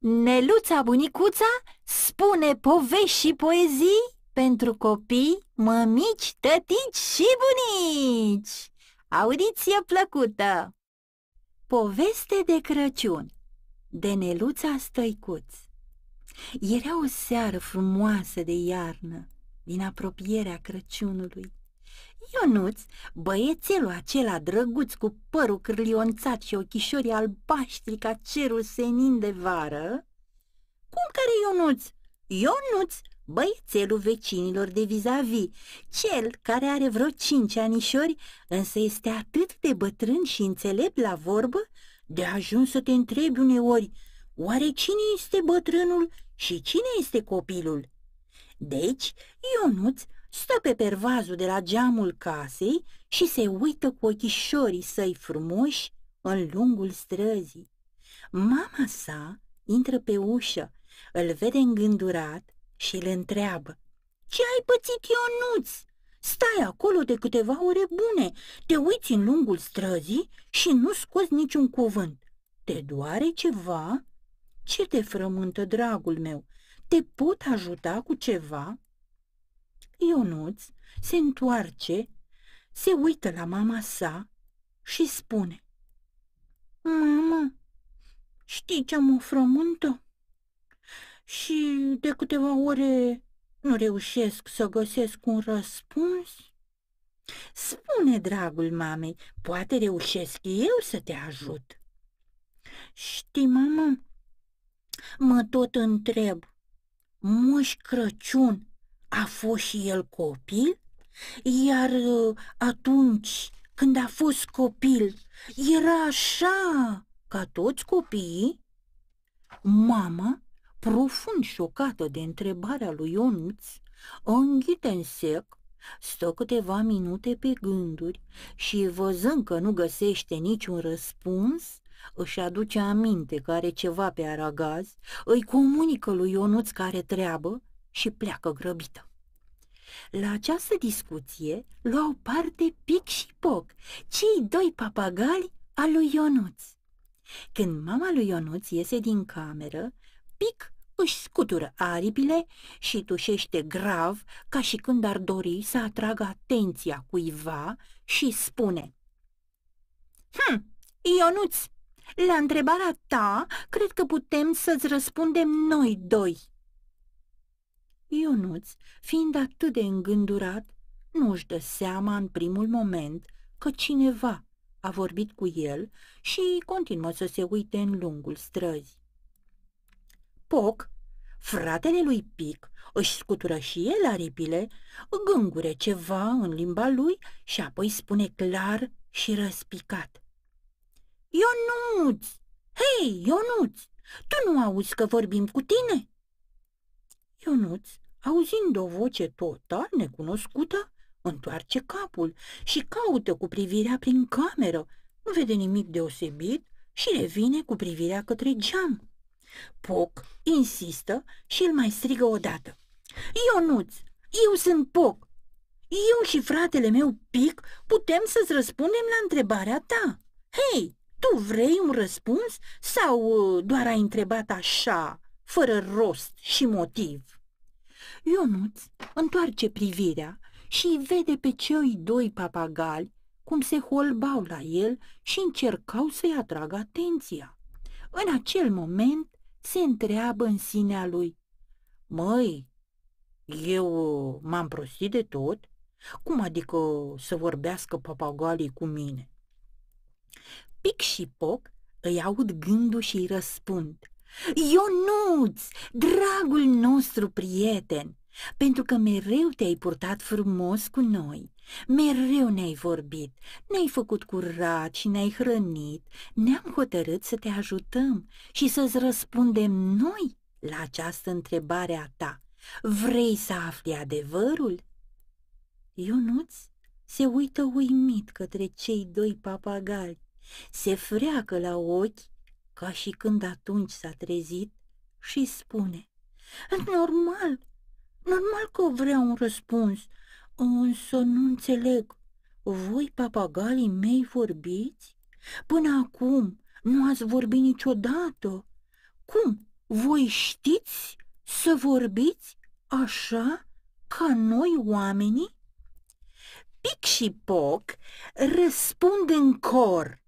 Neluța Bunicuța spune povești și poezii pentru copii, mămici, tătici și bunici! Audiție plăcută! Poveste de Crăciun de Neluța Stăicuț Era o seară frumoasă de iarnă din apropierea Crăciunului. Ionuț, băiețelul acela drăguț cu părul cârlionțat și ochișorii albaștri ca cerul senin de vară... Cum care Ionuț? Ionuț, băiețelul vecinilor de vis-a-vis, -vis, cel care are vreo cinci anișori, însă este atât de bătrân și înțelept la vorbă, de ajuns să te întrebi uneori, oare cine este bătrânul și cine este copilul? Deci, Ionuț stă pe pervazul de la geamul casei și se uită cu ochișorii săi frumoși în lungul străzii. Mama sa intră pe ușă, îl vede îngândurat și îl întreabă. Ce ai pățit, Ionuț? Stai acolo de câteva ore bune, te uiți în lungul străzii și nu scoți niciun cuvânt. Te doare ceva? Ce te frământă, dragul meu? Te pot ajuta cu ceva?" Ionuț se întoarce, se uită la mama sa și spune Mamă, știi ce am o frământă? Și de câteva ore nu reușesc să găsesc un răspuns? Spune, dragul mamei, poate reușesc eu să te ajut. Știi, mamă, mă tot întreb, Moș Crăciun a fost și el copil, iar ă, atunci când a fost copil, era așa ca toți copiii? Mama, profund șocată de întrebarea lui Ionuț, o înghite în sec, stă câteva minute pe gânduri și, văzând că nu găsește niciun răspuns, își aduce aminte că are ceva pe aragaz, îi comunică lui Ionuț care treabă și pleacă grăbită. La această discuție luau parte Pic și Poc, cei doi papagali al lui Ionuț. Când mama lui Ionuț iese din cameră, Pic își scutură aripile și tușește grav ca și când ar dori să atragă atenția cuiva și spune Hm, Ionuț, la întrebarea ta cred că putem să-ți răspundem noi doi. Ionuț, fiind atât de îngândurat, nu își dă seama în primul moment că cineva a vorbit cu el și continuă să se uite în lungul străzi. Poc, fratele lui Pic, își scutură și el aripile, gângure ceva în limba lui și apoi spune clar și răspicat. Ionuț! Hei, Ionuț! Tu nu auzi că vorbim cu tine? Ionuț, auzind o voce total necunoscută, întoarce capul și caută cu privirea prin cameră. Nu vede nimic deosebit și revine cu privirea către geam. Poc insistă și îl mai strigă odată. Ionuț, eu sunt Poc. Eu și fratele meu Pic putem să-ți răspundem la întrebarea ta. Hei, tu vrei un răspuns sau uh, doar ai întrebat așa? fără rost și motiv. Ionuț întoarce privirea și îi vede pe cei doi papagali cum se holbau la el și încercau să-i atragă atenția. În acel moment se întreabă în sinea lui, Măi, eu m-am prostit de tot? Cum adică să vorbească papagalii cu mine? Pic și Poc îi aud gândul și îi răspund – Ionuț, dragul nostru prieten, pentru că mereu te-ai purtat frumos cu noi, mereu ne-ai vorbit, ne-ai făcut curat și ne-ai hrănit, ne-am hotărât să te ajutăm și să-ți răspundem noi la această întrebare a ta. Vrei să afli adevărul? Ionuț se uită uimit către cei doi papagali, se freacă la ochi ca și când atunci s-a trezit și spune Normal, normal că vreau un răspuns, însă nu înțeleg. Voi, papagalii mei, vorbiți? Până acum nu ați vorbit niciodată. Cum, voi știți să vorbiți așa ca noi oamenii? Pic și Poc răspund în cor.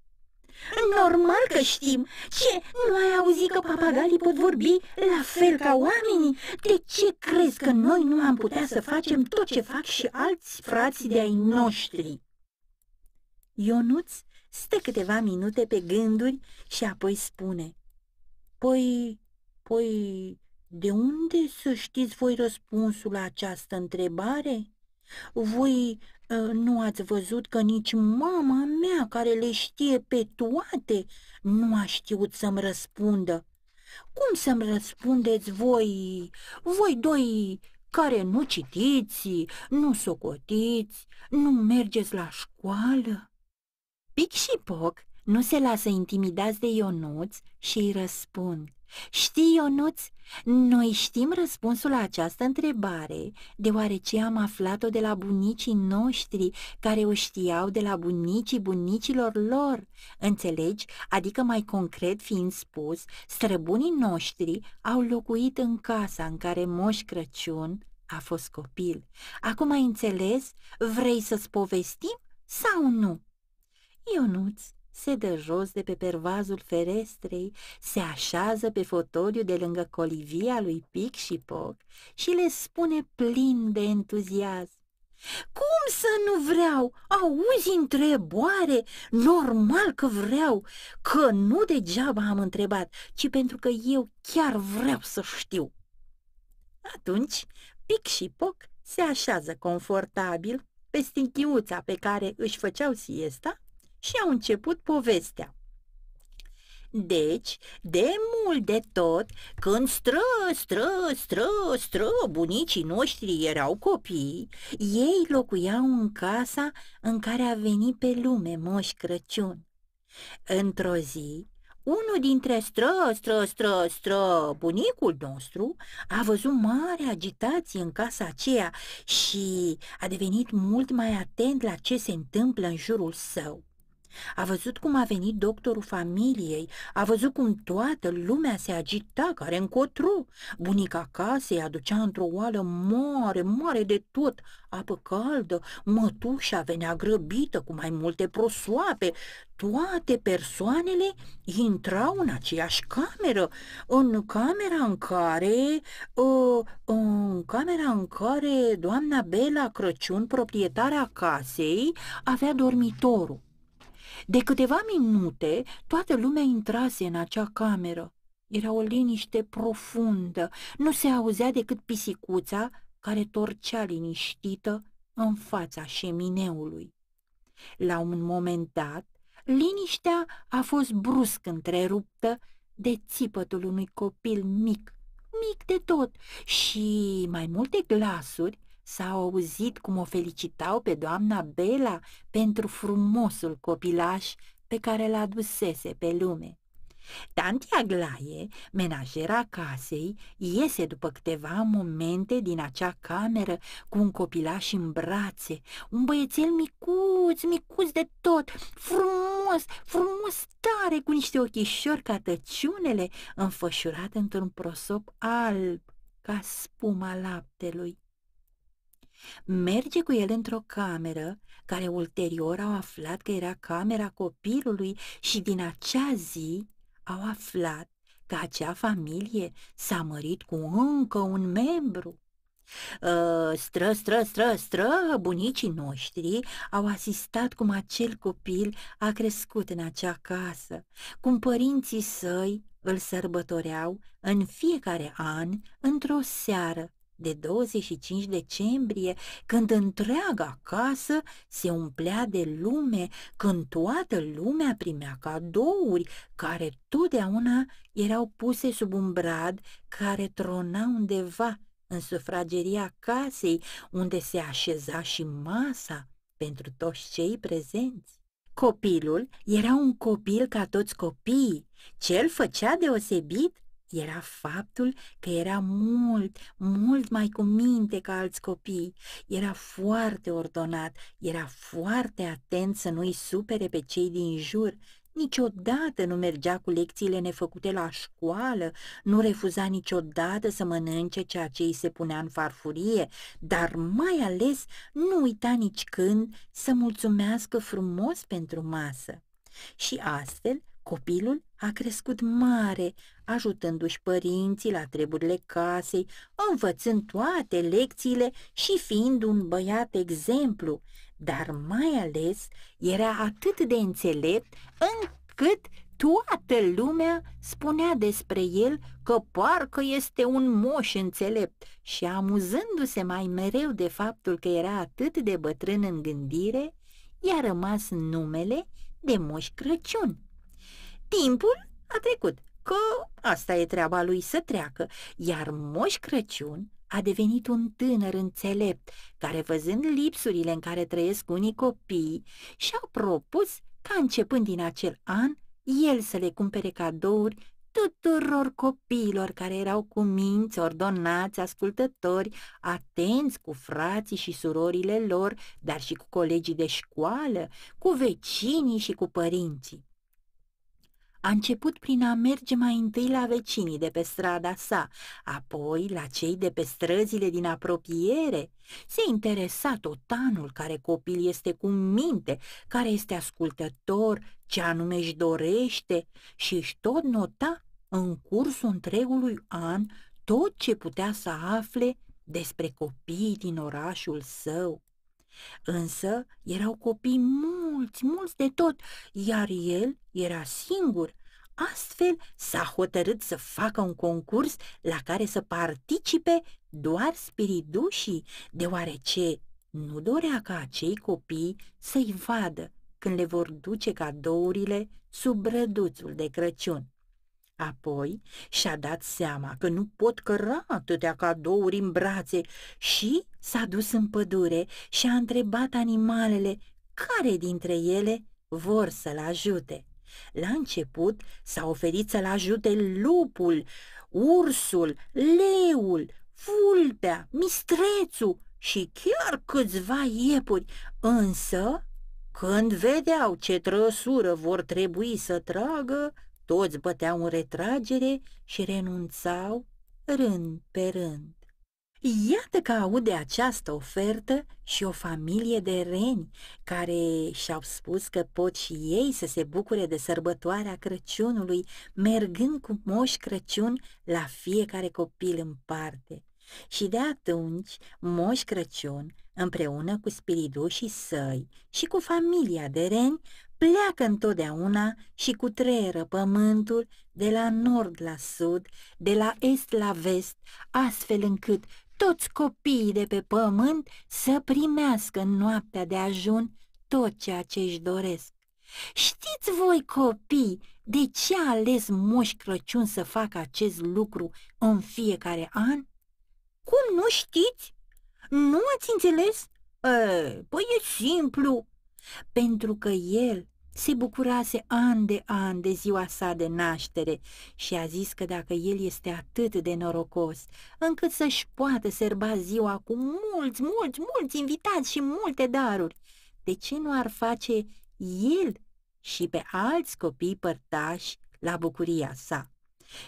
Normal că știm. Ce, nu ai auzit că papagalii pot vorbi la fel ca oamenii? De ce crezi că noi nu am putea să facem tot ce fac și alți frați de-ai noștri? Ionuț stă câteva minute pe gânduri și apoi spune Păi, păi, de unde să știți voi răspunsul la această întrebare? Voi Ă, nu ați văzut că nici mama mea, care le știe pe toate, nu a știut să-mi răspundă. Cum să-mi răspundeți voi, voi doi care nu citiți, nu socotiți, nu mergeți la școală? Pic și Poc nu se lasă intimidați de Ionuț și îi răspund. Știi, Ionuț, noi știm răspunsul la această întrebare, deoarece am aflat-o de la bunicii noștri, care o știau de la bunicii bunicilor lor. Înțelegi? Adică, mai concret fiind spus, străbunii noștri au locuit în casa în care Moș Crăciun a fost copil. Acum ai înțeles? Vrei să-ți povestim sau nu? Ionuț se dă jos de pe pervazul ferestrei, se așează pe fotoliu de lângă colivia lui Pic și Poc și le spune plin de entuziasm. Cum să nu vreau? Auzi întrebare? Normal că vreau, că nu degeaba am întrebat, ci pentru că eu chiar vreau să știu. Atunci, Pic și Poc se așează confortabil pe stinchiuța pe care își făceau siesta și au început povestea. Deci, de mult de tot, când stră, stră, stră, stră, bunicii noștri erau copii, ei locuiau în casa în care a venit pe lume Moș Crăciun. Într-o zi, unul dintre stră, stră, stră, stră, bunicul nostru a văzut mare agitație în casa aceea și a devenit mult mai atent la ce se întâmplă în jurul său. A văzut cum a venit doctorul familiei, a văzut cum toată lumea se agita, care încotro. Bunica casei aducea într-o oală mare, mare de tot, apă caldă, mătușa venea grăbită cu mai multe prosoape. Toate persoanele intrau în aceeași cameră, în camera în care, ă, în camera în care doamna Bela Crăciun, proprietarea casei, avea dormitorul. De câteva minute, toată lumea intrase în acea cameră. Era o liniște profundă, nu se auzea decât pisicuța care torcea liniștită în fața șemineului. La un moment dat, liniștea a fost brusc întreruptă de țipătul unui copil mic, mic de tot, și mai multe glasuri S-au auzit cum o felicitau pe doamna Bela pentru frumosul copilaș pe care l a dusese pe lume. Tanti Aglaie, menajera casei, iese după câteva momente din acea cameră cu un copilaș în brațe, un băiețel micuț, micuț de tot, frumos, frumos tare, cu niște ochișori ca tăciunele, înfășurat într-un prosop alb, ca spuma laptelui. Merge cu el într-o cameră, care ulterior au aflat că era camera copilului și din acea zi au aflat că acea familie s-a mărit cu încă un membru. Uh, stră, stră, stră, stră, bunicii noștri au asistat cum acel copil a crescut în acea casă, cum părinții săi îl sărbătoreau în fiecare an într-o seară de 25 decembrie, când întreaga casă se umplea de lume, când toată lumea primea cadouri, care totdeauna erau puse sub un brad care trona undeva în sufrageria casei, unde se așeza și masa pentru toți cei prezenți. Copilul era un copil ca toți copiii, cel făcea deosebit era faptul că era mult, mult mai cu minte ca alți copii. Era foarte ordonat, era foarte atent să nu-i supere pe cei din jur. Niciodată nu mergea cu lecțiile nefăcute la școală, nu refuza niciodată să mănânce ceea ce îi se punea în farfurie, dar mai ales nu uita nici când să mulțumească frumos pentru masă. Și astfel Copilul a crescut mare, ajutându-și părinții la treburile casei, învățând toate lecțiile și fiind un băiat exemplu, dar mai ales era atât de înțelept încât toată lumea spunea despre el că parcă este un moș înțelept și amuzându-se mai mereu de faptul că era atât de bătrân în gândire, i-a rămas numele de moș Crăciun. Timpul a trecut, că asta e treaba lui să treacă, iar Moș Crăciun a devenit un tânăr înțelept, care văzând lipsurile în care trăiesc unii copii, și-a propus ca începând din acel an, el să le cumpere cadouri tuturor copiilor care erau cu minți, ordonați, ascultători, atenți cu frații și surorile lor, dar și cu colegii de școală, cu vecinii și cu părinții a început prin a merge mai întâi la vecinii de pe strada sa, apoi la cei de pe străzile din apropiere. Se interesa totanul care copil este cu minte, care este ascultător, ce anume își dorește și își tot nota în cursul întregului an tot ce putea să afle despre copiii din orașul său. Însă erau copii mulți, mulți de tot, iar el era singur. Astfel s-a hotărât să facă un concurs la care să participe doar spiridușii, deoarece nu dorea ca acei copii să-i vadă când le vor duce cadourile sub brăduțul de Crăciun. Apoi și-a dat seama că nu pot căra atâtea cadouri în brațe și s-a dus în pădure și a întrebat animalele care dintre ele vor să-l ajute. La început s-a oferit să-l ajute lupul, ursul, leul, vulpea, mistrețul și chiar câțiva iepuri, însă când vedeau ce trăsură vor trebui să tragă, toți băteau în retragere și renunțau rând pe rând. Iată că aude această ofertă și o familie de reni care și-au spus că pot și ei să se bucure de sărbătoarea Crăciunului, mergând cu moș Crăciun la fiecare copil în parte. Și de atunci, Moș Crăciun, împreună cu spiridușii săi și cu familia de reni, pleacă întotdeauna și cutreră pământul de la nord la sud, de la est la vest, astfel încât toți copiii de pe pământ să primească în noaptea de ajun tot ceea ce își doresc. Știți voi, copii, de ce a ales Moș Crăciun să facă acest lucru în fiecare an? Cum nu știți? Nu ați înțeles? E, păi e simplu, pentru că el se bucurase an de an de ziua sa de naștere și a zis că dacă el este atât de norocos, încât să-și poată serba ziua cu mulți, mulți, mulți invitați și multe daruri, de ce nu ar face el și pe alți copii părtași la bucuria sa?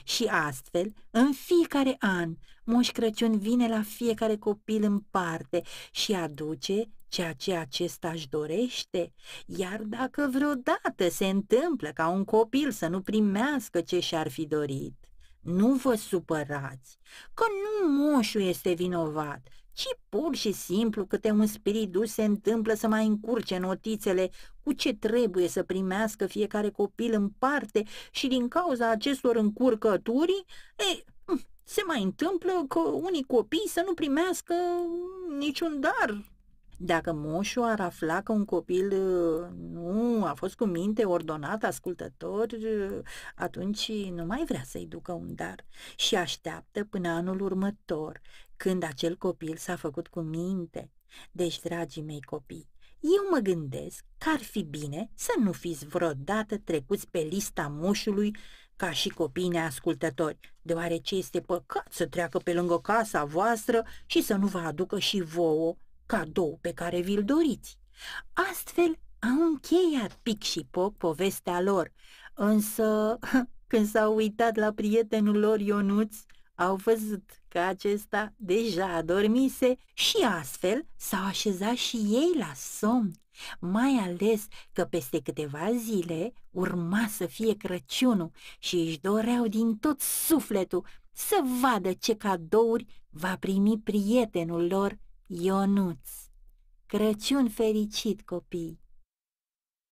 Și astfel, în fiecare an, Moș Crăciun vine la fiecare copil în parte și aduce ceea ce acesta își dorește, iar dacă vreodată se întâmplă ca un copil să nu primească ce și-ar fi dorit, nu vă supărați, că nu moșul este vinovat, ci pur și simplu câte un dus se întâmplă să mai încurce notițele cu ce trebuie să primească fiecare copil în parte și din cauza acestor încurcături, ei, se mai întâmplă că unii copii să nu primească niciun dar dacă moșul ar afla că un copil uh, nu a fost cu minte ordonat, ascultător, uh, atunci nu mai vrea să-i ducă un dar și așteaptă până anul următor, când acel copil s-a făcut cu minte. Deci, dragii mei copii, eu mă gândesc că ar fi bine să nu fiți vreodată trecuți pe lista moșului ca și copii neascultători, deoarece este păcat să treacă pe lângă casa voastră și să nu vă aducă și vouă cadou pe care vi-l doriți. Astfel au încheiat Pic și Poc povestea lor, însă când s-au uitat la prietenul lor Ionuț, au văzut că acesta deja adormise și astfel s-au așezat și ei la somn, mai ales că peste câteva zile urma să fie Crăciunul și își doreau din tot sufletul să vadă ce cadouri va primi prietenul lor Ionuț, Crăciun fericit, copii!